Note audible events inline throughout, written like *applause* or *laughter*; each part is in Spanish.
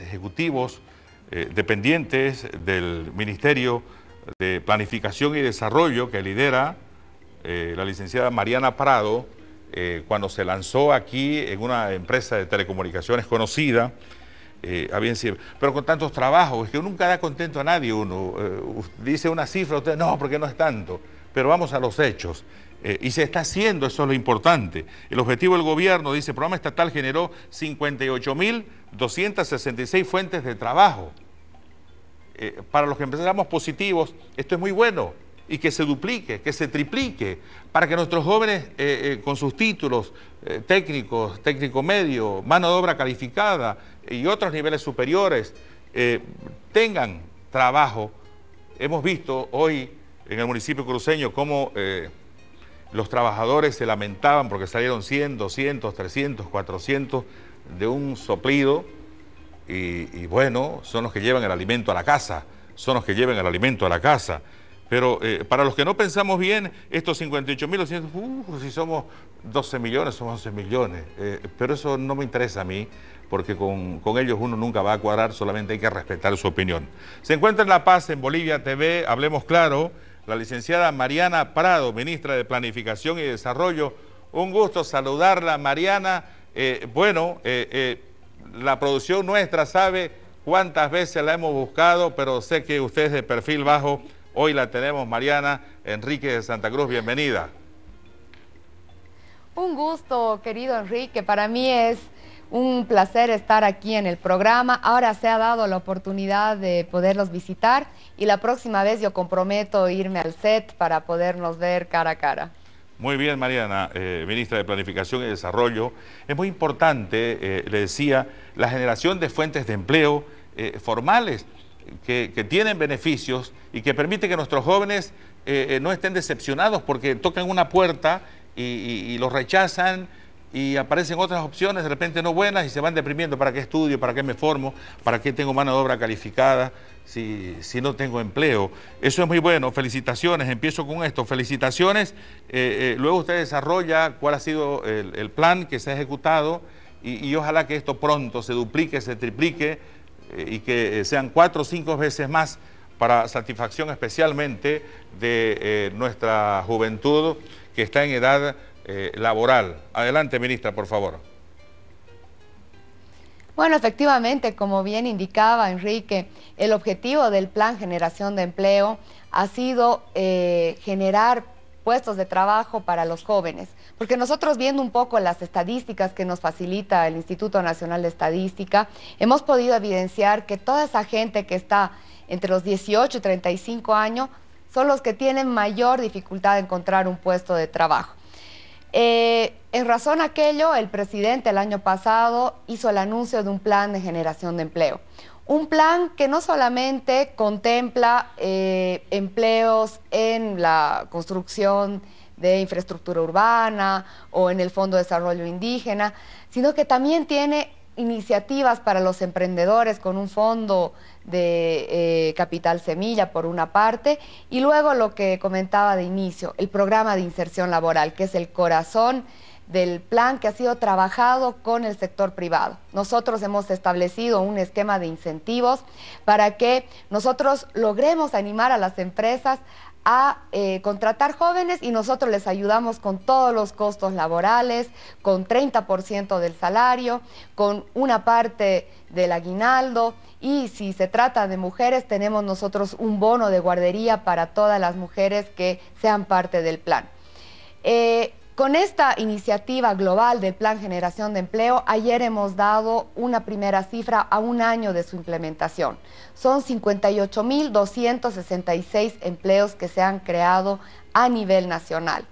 ejecutivos eh, dependientes del Ministerio de Planificación y Desarrollo que lidera eh, la licenciada Mariana Prado eh, cuando se lanzó aquí en una empresa de telecomunicaciones conocida. a bien Pero con tantos trabajos, es que nunca da contento a nadie uno. dice una cifra, usted no, porque no es tanto. Pero vamos a los hechos. Eh, y se está haciendo, eso es lo importante. El objetivo del gobierno, dice, el programa estatal generó 58.266 fuentes de trabajo. Eh, para los que empezamos positivos, esto es muy bueno. Y que se duplique, que se triplique, para que nuestros jóvenes eh, con sus títulos técnicos, técnico medio, mano de obra calificada y otros niveles superiores tengan trabajo. Hemos visto hoy en el municipio cruceño cómo... Los trabajadores se lamentaban porque salieron 100, 200, 300, 400 de un soplido y, bueno, son los que llevan el alimento a la casa, son los que llevan el alimento a la casa. Pero eh, para los que no pensamos bien, estos 58.200, uh, si somos 12 millones, somos 11 millones. Eh, pero eso no me interesa a mí, porque con, con, ellos uno nunca va a cuadrar, solamente hay que respetar su opinión. Se encuentra en La Paz, en Bolivia TV, hablemos claro la licenciada Mariana Prado, ministra de Planificación y Desarrollo. Un gusto saludarla, Mariana. Eh, bueno, eh, eh, la producción nuestra sabe cuántas veces la hemos buscado, pero sé que usted es de perfil bajo. Hoy la tenemos, Mariana Enrique de Santa Cruz. Bienvenida. Un gusto, querido Enrique. Para mí es un placer estar aquí en el programa. Ahora se ha dado la oportunidad de poderlos visitar y la próxima vez yo comprometo irme al set para podernos ver cara a cara. Muy bien, Mariana, eh, ministra de Planificación y Desarrollo. Es muy importante, eh, le decía, la generación de fuentes de empleo eh, formales que, tienen beneficios y que permite que nuestros jóvenes no estén decepcionados porque tocan una puerta y, y los rechazan y aparecen otras opciones de repente no buenas y se van deprimiendo, ¿para qué estudio? ¿Para qué me formo? ¿Para qué tengo mano de obra calificada? Si, no tengo empleo. Eso es muy bueno, felicitaciones, empiezo con esto, felicitaciones. Eh, eh, luego usted desarrolla cuál ha sido el, plan que se ha ejecutado y, ojalá que esto pronto se duplique, se triplique eh, y que sean cuatro o cinco veces más para satisfacción especialmente de nuestra juventud que está en edad eh, laboral. Adelante, ministra, por favor. Bueno, efectivamente, como bien indicaba Enrique, el objetivo del Plan Generación de Empleo ha sido eh, generar puestos de trabajo para los jóvenes, porque nosotros viendo un poco las estadísticas que nos facilita el Instituto Nacional de Estadística, hemos podido evidenciar que toda esa gente que está entre los 18 y 35 años son los que tienen mayor dificultad de encontrar un puesto de trabajo. Eh, en razón a aquello, el presidente el año pasado hizo el anuncio de un plan de generación de empleo. Un plan que no solamente contempla eh, empleos en la construcción de infraestructura urbana o en el Fondo de Desarrollo Indígena, sino que también tiene iniciativas para los emprendedores con un fondo de eh, Capital Semilla, por una parte, y luego lo que comentaba de inicio, el programa de inserción laboral, que es el corazón del plan que ha sido trabajado con el sector privado. Nosotros hemos establecido un esquema de incentivos para que nosotros logremos animar a las empresas a eh, contratar jóvenes y nosotros les ayudamos con todos los costos laborales, con 30% del salario, con una parte del aguinaldo, y si se trata de mujeres, tenemos nosotros un bono de guardería para todas las mujeres que sean parte del plan. Eh, con esta iniciativa global del Plan Generación de Empleo, ayer hemos dado una primera cifra a un año de su implementación. Son 58.266 empleos que se han creado a nivel nacional.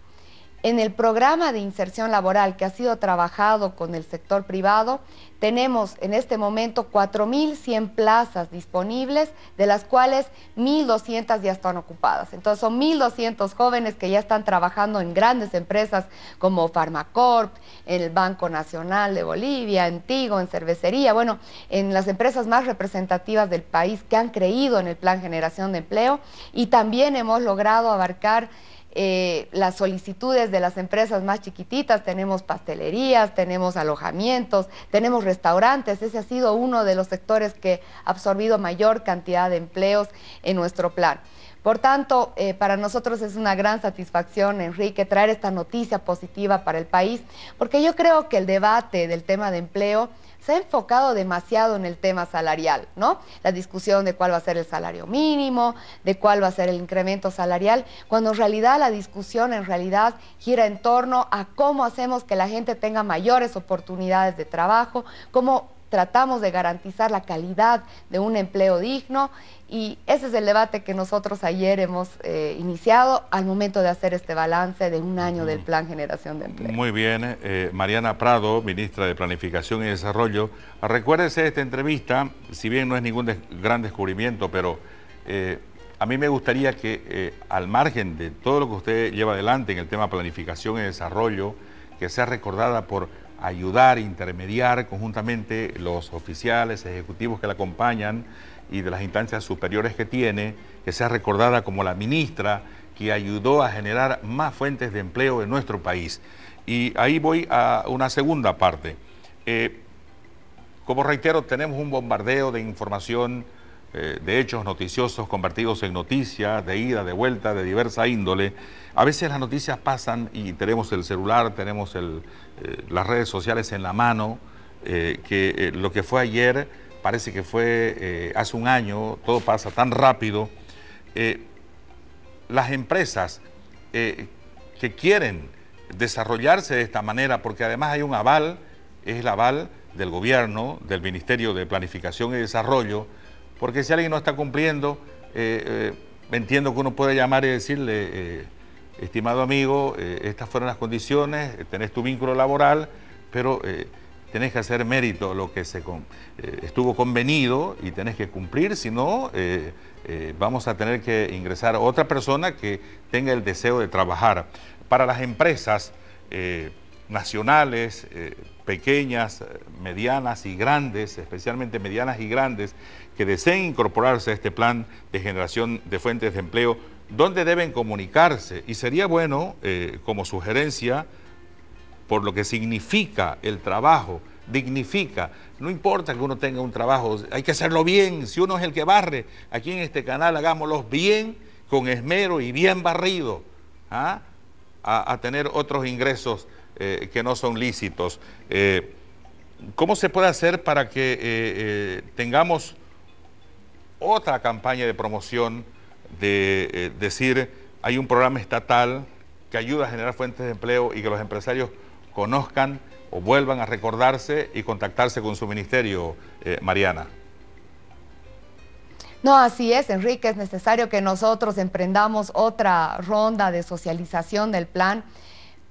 En el programa de inserción laboral que ha sido trabajado con el sector privado, tenemos en este momento 4.100 plazas disponibles, de las cuales 1.200 ya están ocupadas. Entonces son 1.200 jóvenes que ya están trabajando en grandes empresas como Farmacorp, en el Banco Nacional de Bolivia, en Tigo, en Cervecería, bueno, en las empresas más representativas del país que han creído en el Plan Generación de Empleo y también hemos logrado abarcar eh, las solicitudes de las empresas más chiquititas, tenemos pastelerías, tenemos alojamientos, tenemos restaurantes, ese ha sido uno de los sectores que ha absorbido mayor cantidad de empleos en nuestro plan. Por tanto, eh, para nosotros es una gran satisfacción, Enrique, traer esta noticia positiva para el país, porque yo creo que el debate del tema de empleo se ha enfocado demasiado en el tema salarial, ¿no? La discusión de cuál va a ser el salario mínimo, de cuál va a ser el incremento salarial, cuando en realidad la discusión en realidad gira en torno a cómo hacemos que la gente tenga mayores oportunidades de trabajo, cómo tratamos de garantizar la calidad de un empleo digno y ese es el debate que nosotros ayer hemos eh, iniciado al momento de hacer este balance de un año del Plan Generación de Empleo. Muy bien, eh, Mariana Prado, ministra de Planificación y Desarrollo. Recuérdese esta entrevista, si bien no es ningún gran descubrimiento, pero... Eh, a mí me gustaría que, al margen de todo lo que usted lleva adelante en el tema planificación y desarrollo, que sea recordada por ayudar, intermediar conjuntamente los oficiales, ejecutivos que la acompañan y de las instancias superiores que tiene, que sea recordada como la ministra que ayudó a generar más fuentes de empleo en nuestro país. Y ahí voy a una segunda parte. Eh, como reitero, tenemos un bombardeo de información eh, de hechos noticiosos convertidos en noticias, de ida, de vuelta, de diversa índole. A veces las noticias pasan y tenemos el celular, tenemos eh, las redes sociales en la mano, eh, que lo que fue ayer parece que fue hace un año, todo pasa tan rápido. las empresas que quieren desarrollarse de esta manera, porque además hay un aval, es el aval del gobierno, del Ministerio de Planificación y Desarrollo, porque si alguien no está cumpliendo, eh, eh, entiendo que uno puede llamar y decirle, eh, estimado amigo, estas fueron las condiciones, tenés tu vínculo laboral, pero tenés que hacer mérito lo que estuvo convenido y tenés que cumplir, si no, vamos a tener que ingresar a otra persona que tenga el deseo de trabajar. Para las empresas, nacionales, eh, pequeñas, eh, medianas y grandes, especialmente medianas y grandes, que deseen incorporarse a este plan de generación de fuentes de empleo, dónde deben comunicarse. Y sería bueno, eh, como sugerencia, por lo que significa el trabajo, dignifica. No importa que uno tenga un trabajo, hay que hacerlo bien. Si uno es el que barre, aquí en este canal hagámoslo bien, con esmero y bien barrido, ¿ah? a, a tener otros ingresos eh, que no son lícitos. Eh, ¿Cómo se puede hacer para que eh, tengamos otra campaña de promoción de decir hay un programa estatal que ayuda a generar fuentes de empleo y que los empresarios conozcan o vuelvan a recordarse y contactarse con su ministerio, Mariana? No, así es, Enrique, es necesario que nosotros emprendamos otra ronda de socialización del plan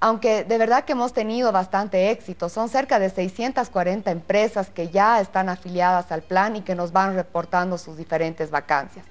aunque de verdad que hemos tenido bastante éxito. Son cerca de 640 empresas que ya están afiliadas al plan y que nos van reportando sus diferentes vacancias.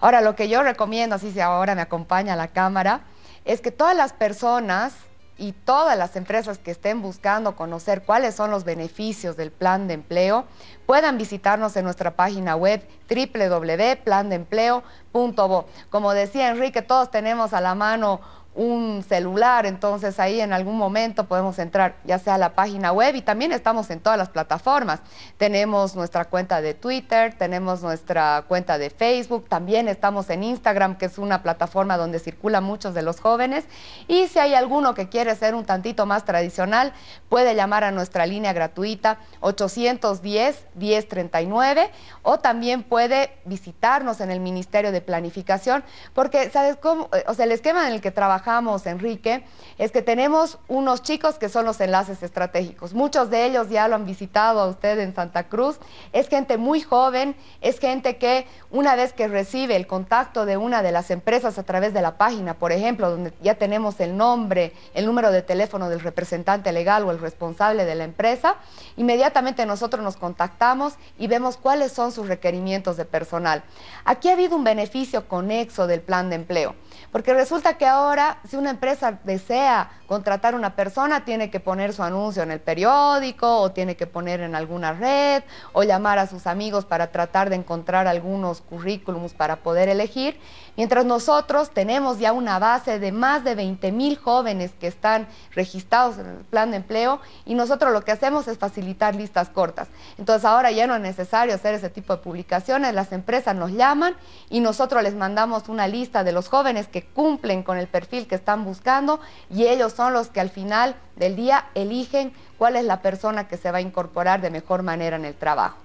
Ahora, lo que yo recomiendo, así si ahora me acompaña la cámara, es que todas las personas y todas las empresas que estén buscando conocer cuáles son los beneficios del plan de empleo puedan visitarnos en nuestra página web www.plandeempleo.bo. Como decía Enrique, todos tenemos a la mano un celular, entonces ahí en algún momento podemos entrar ya sea a la página web y también estamos en todas las plataformas. Tenemos nuestra cuenta de Twitter, tenemos nuestra cuenta de Facebook, también estamos en Instagram, que es una plataforma donde circulan muchos de los jóvenes. Y si hay alguno que quiere ser un tantito más tradicional, puede llamar a nuestra línea gratuita 810-1039 o también puede visitarnos en el Ministerio de Planificación, porque ¿sabes cómo? O sea, el esquema en el que trabajamos Enrique, es que tenemos unos chicos que son los enlaces estratégicos. Muchos de ellos ya lo han visitado a usted en Santa Cruz. Es gente muy joven, es gente que una vez que recibe el contacto de una de las empresas a través de la página, por ejemplo, donde ya tenemos el nombre, el número de teléfono del representante legal o el responsable de la empresa, inmediatamente nosotros nos contactamos y vemos cuáles son sus requerimientos de personal. Aquí ha habido un beneficio conexo del plan de empleo, porque resulta que ahora si una empresa desea contratar una persona, tiene que poner su anuncio en el periódico o tiene que poner en alguna red o llamar a sus amigos para tratar de encontrar algunos currículums para poder elegir. Mientras nosotros tenemos ya una base de más de 20 mil jóvenes que están registrados en el plan de empleo y nosotros lo que hacemos es facilitar listas cortas. Entonces ahora ya no es necesario hacer ese tipo de publicaciones, las empresas nos llaman y nosotros les mandamos una lista de los jóvenes que cumplen con el perfil que están buscando y ellos son los que al final del día eligen cuál es la persona que se va a incorporar de mejor manera en el trabajo.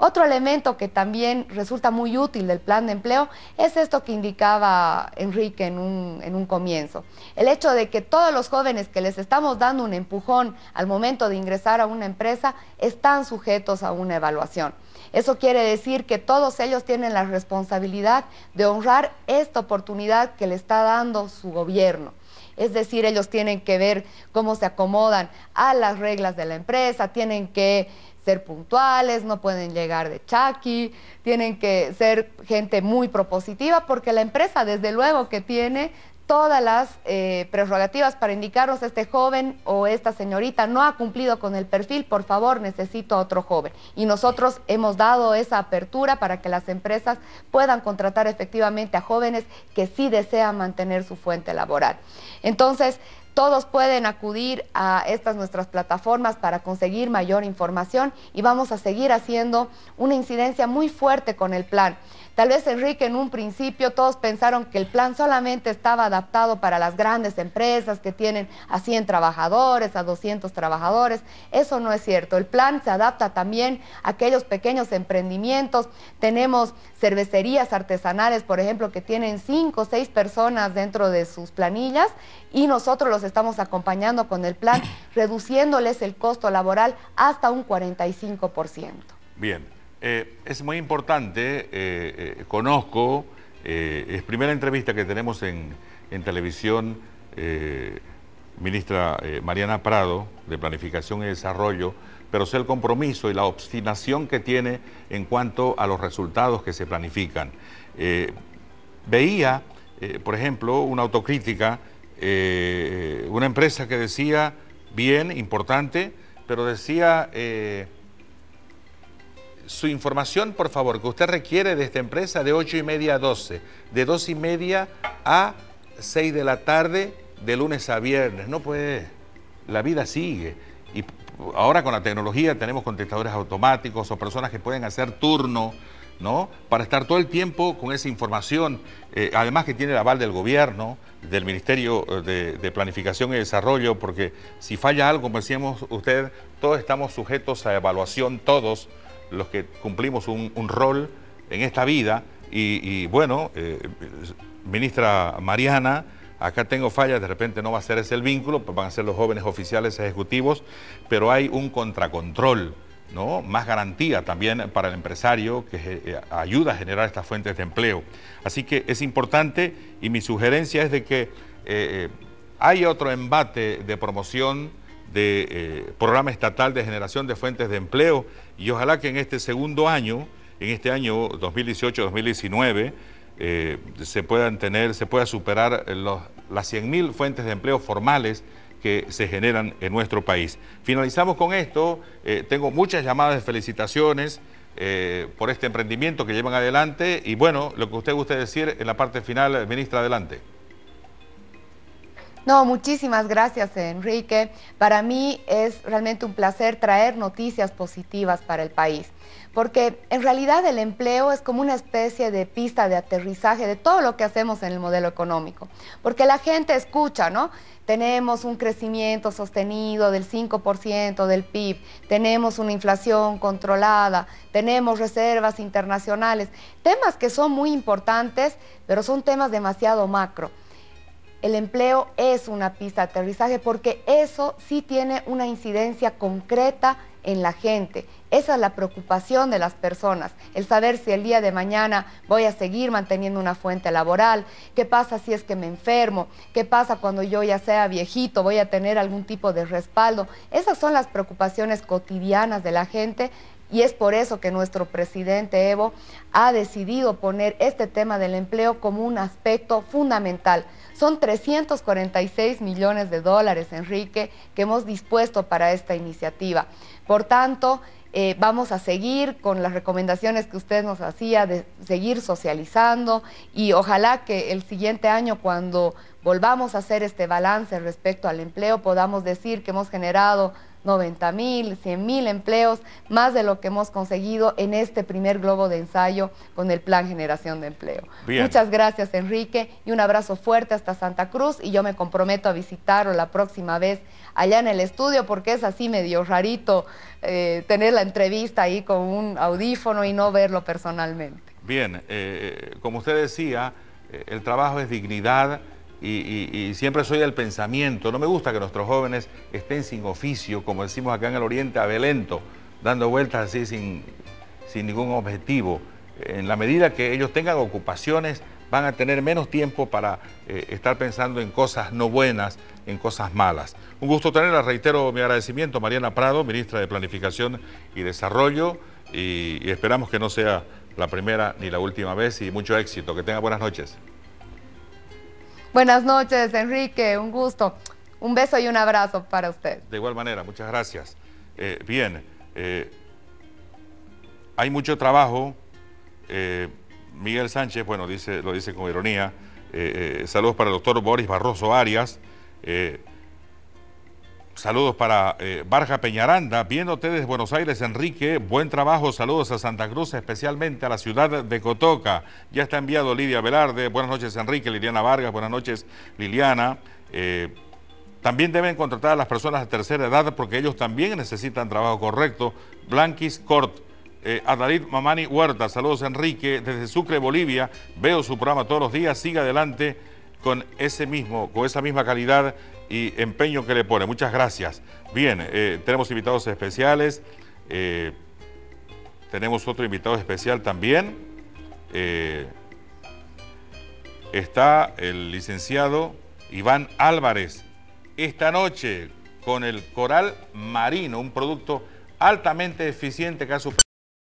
Otro elemento que también resulta muy útil del plan de empleo es esto que indicaba Enrique en un, comienzo. El hecho de que todos los jóvenes que les estamos dando un empujón al momento de ingresar a una empresa están sujetos a una evaluación. Eso quiere decir que todos ellos tienen la responsabilidad de honrar esta oportunidad que le está dando su gobierno. Es decir, ellos tienen que ver cómo se acomodan a las reglas de la empresa, tienen que puntuales, no pueden llegar de chaki, tienen que ser gente muy propositiva porque la empresa desde luego que tiene todas las eh, prerrogativas para indicarnos este joven o esta señorita no ha cumplido con el perfil, por favor, necesito a otro joven. Y nosotros hemos dado esa apertura para que las empresas puedan contratar efectivamente a jóvenes que sí desean mantener su fuente laboral. Entonces, todos pueden acudir a estas nuestras plataformas para conseguir mayor información y vamos a seguir haciendo una incidencia muy fuerte con el plan. Tal vez Enrique en un principio todos pensaron que el plan solamente estaba adaptado para las grandes empresas que tienen a 100 trabajadores, a 200 trabajadores. Eso no es cierto. El plan se adapta también a aquellos pequeños emprendimientos. Tenemos cervecerías artesanales, por ejemplo, que tienen 5 o 6 personas dentro de sus planillas y nosotros los estamos acompañando con el plan, *clears throat* reduciéndoles el costo laboral hasta un 45%. Bien, eh, es muy importante, eh, eh, conozco, es primera entrevista que tenemos en, en televisión, ministra Mariana Prado, de Planificación y Desarrollo, pero sé el compromiso y la obstinación que tiene en cuanto a los resultados que se planifican. veía, por ejemplo, una autocrítica eh, una empresa que decía, bien, importante, pero decía, eh, su información, por favor, que usted requiere de esta empresa de 8 y media a 12, de 2 y media a 6 de la tarde, de lunes a viernes. No puede, la vida sigue. Y ahora con la tecnología tenemos contestadores automáticos o personas que pueden hacer turno para estar todo el tiempo con esa información, eh, además que tiene el aval del gobierno, del Ministerio eh, de, Planificación y Desarrollo, porque si falla algo, como decíamos usted, todos estamos sujetos a evaluación, todos los que cumplimos un, rol en esta vida. Y, bueno, eh, ministra Mariana, acá tengo fallas, de repente no va a ser ese el vínculo, pues van a ser los jóvenes oficiales ejecutivos, pero hay un contracontrol más garantía también para el empresario que eh, eh, ayuda a generar estas fuentes de empleo. Así que es importante y mi sugerencia es de que eh, haya otro embate de promoción de programa estatal de generación de fuentes de empleo y ojalá que en este segundo año, en este año 2018-2019, se puedan tener, se pueda superar las 100.000 fuentes de empleo formales que se generan en nuestro país. Finalizamos con esto. Eh, tengo muchas llamadas de felicitaciones eh, por este emprendimiento que llevan adelante. Y bueno, lo que usted guste decir en la parte final, ministra, adelante. No, muchísimas gracias, Enrique. Para mí es realmente un placer traer noticias positivas para el país porque en realidad el empleo es como una especie de pista de aterrizaje de todo lo que hacemos en el modelo económico, porque la gente escucha, ¿no? Tenemos un crecimiento sostenido del 5% del PIB, tenemos una inflación controlada, tenemos reservas internacionales, temas que son muy importantes, pero son temas demasiado macro el empleo es una pista de aterrizaje porque eso sí tiene una incidencia concreta en la gente. Esa es la preocupación de las personas, el saber si el día de mañana voy a seguir manteniendo una fuente laboral, qué pasa si es que me enfermo, qué pasa cuando yo ya sea viejito, voy a tener algún tipo de respaldo. Esas son las preocupaciones cotidianas de la gente y es por eso que nuestro presidente Evo ha decidido poner este tema del empleo como un aspecto fundamental. Son 346 millones de dólares, Enrique, que hemos dispuesto para esta iniciativa. Por tanto, eh, vamos a seguir con las recomendaciones que usted nos hacía de seguir socializando y ojalá que el siguiente año cuando volvamos a hacer este balance respecto al empleo podamos decir que hemos generado 90 mil, 100 mil empleos, más de lo que hemos conseguido en este primer globo de ensayo con el Plan Generación de Empleo. Muchas gracias, Enrique, y un abrazo fuerte hasta Santa Cruz, y yo me comprometo a visitarlo la próxima vez allá en el estudio, porque es así medio rarito eh, tener la entrevista ahí con un audífono y no verlo personalmente. Bien, eh, como usted decía, eh, el trabajo es dignidad, y, siempre soy del pensamiento, no me gusta que nuestros jóvenes estén sin oficio, como decimos acá en el Oriente, a dando vueltas así sin, ningún objetivo. En la medida que ellos tengan ocupaciones, van a tener menos tiempo para eh, estar pensando en cosas no buenas, en cosas malas. Un gusto tenerla, reitero mi agradecimiento, Mariana Prado, ministra de Planificación y Desarrollo, y esperamos que no sea la primera ni la última vez y mucho éxito. Que tenga buenas noches. Buenas noches, Enrique, un gusto. Un beso y un abrazo para usted. De igual manera, muchas gracias. Eh, bien, eh, hay mucho trabajo. Eh, Miguel Sánchez, bueno, dice, lo dice con ironía. saludos para el doctor Boris Barroso Arias. Saludos para Barja eh, Peñaranda, viéndote desde Buenos Aires, Enrique. Buen trabajo, saludos a Santa Cruz, especialmente a la ciudad de Cotoca. Ya está enviado Lidia Velarde. Buenas noches, Enrique, Liliana Vargas. Buenas noches, Liliana. Eh, también deben contratar a las personas de tercera edad porque ellos también necesitan trabajo correcto. Blanquis Cort. Eh, Adalid Mamani Huerta, saludos Enrique, desde Sucre, Bolivia, veo su programa todos los días, Sigue adelante con ese mismo, con esa misma calidad y empeño que le pone. Muchas gracias. Bien, eh, tenemos invitados especiales. Eh, tenemos otro invitado especial también. Eh, está el licenciado Iván Álvarez. Esta noche con el coral marino, un producto altamente eficiente que ha superado